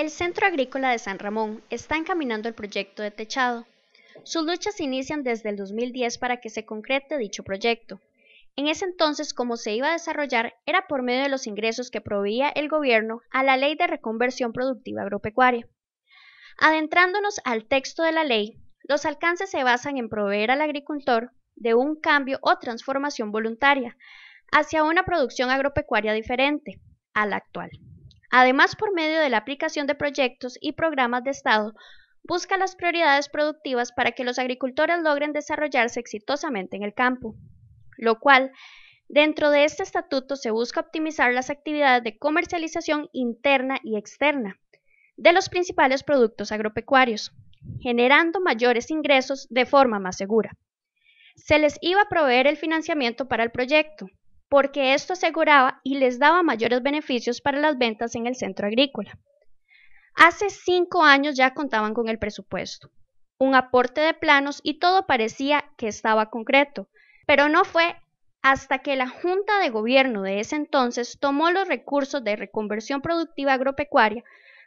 El Centro Agrícola de San Ramón está encaminando el proyecto de techado. Sus luchas inician desde el 2010 para que se concrete dicho proyecto. En ese entonces, como se iba a desarrollar, era por medio de los ingresos que proveía el gobierno a la Ley de Reconversión Productiva Agropecuaria. Adentrándonos al texto de la ley, los alcances se basan en proveer al agricultor de un cambio o transformación voluntaria hacia una producción agropecuaria diferente a la actual. Además, por medio de la aplicación de proyectos y programas de Estado, busca las prioridades productivas para que los agricultores logren desarrollarse exitosamente en el campo, lo cual, dentro de este estatuto, se busca optimizar las actividades de comercialización interna y externa de los principales productos agropecuarios, generando mayores ingresos de forma más segura. Se les iba a proveer el financiamiento para el proyecto, porque esto aseguraba y les daba mayores beneficios para las ventas en el centro agrícola. Hace cinco años ya contaban con el presupuesto, un aporte de planos y todo parecía que estaba concreto, pero no fue hasta que la Junta de Gobierno de ese entonces tomó los recursos de reconversión productiva agropecuaria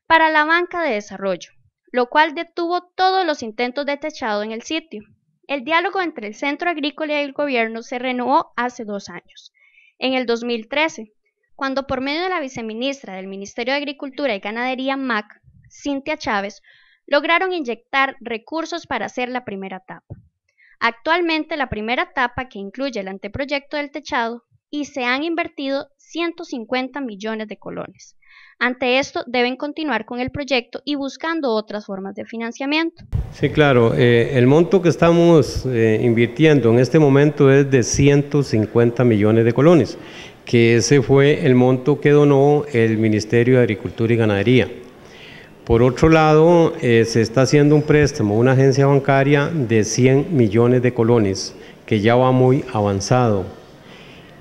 para la banca de desarrollo, lo cual detuvo todos los intentos de techado en el sitio. El diálogo entre el centro agrícola y el gobierno se renovó hace dos años en el 2013, cuando por medio de la viceministra del Ministerio de Agricultura y Ganadería MAC, Cintia Chávez, lograron inyectar recursos para hacer la primera etapa. Actualmente la primera etapa, que incluye el anteproyecto del techado, y se han invertido 150 millones de colones. Ante esto, deben continuar con el proyecto y buscando otras formas de financiamiento. Sí, claro. Eh, el monto que estamos eh, invirtiendo en este momento es de 150 millones de colones, que ese fue el monto que donó el Ministerio de Agricultura y Ganadería. Por otro lado, eh, se está haciendo un préstamo una agencia bancaria de 100 millones de colones, que ya va muy avanzado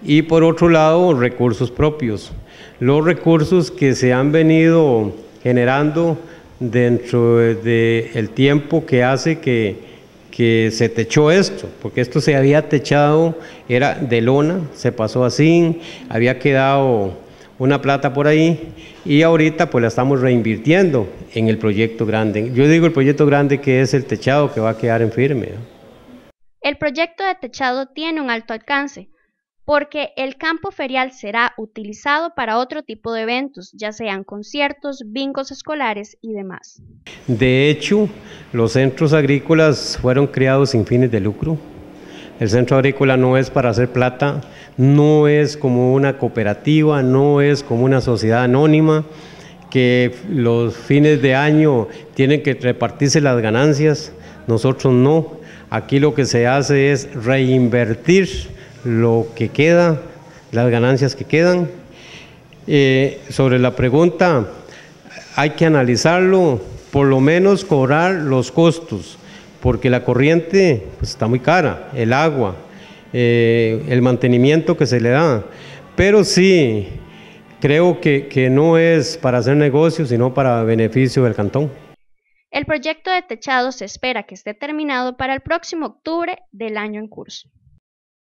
y por otro lado recursos propios. Los recursos que se han venido generando dentro del tiempo que hace que, que se techó esto, porque esto se había techado, era de lona, se pasó así, había quedado una plata por ahí y ahorita pues la estamos reinvirtiendo en el proyecto grande. Yo digo el proyecto grande que es el techado que va a quedar en firme. El proyecto de techado tiene un alto alcance, porque el campo ferial será utilizado para otro tipo de eventos, ya sean conciertos, bingos escolares y demás. De hecho, los centros agrícolas fueron creados sin fines de lucro. El centro agrícola no es para hacer plata, no es como una cooperativa, no es como una sociedad anónima que los fines de año tienen que repartirse las ganancias, nosotros no. Aquí lo que se hace es reinvertir lo que queda, las ganancias que quedan. Eh, sobre la pregunta, hay que analizarlo, por lo menos cobrar los costos, porque la corriente pues, está muy cara, el agua, eh, el mantenimiento que se le da. Pero sí, creo que, que no es para hacer negocios, sino para beneficio del cantón. El proyecto de techado se espera que esté terminado para el próximo octubre del año en curso.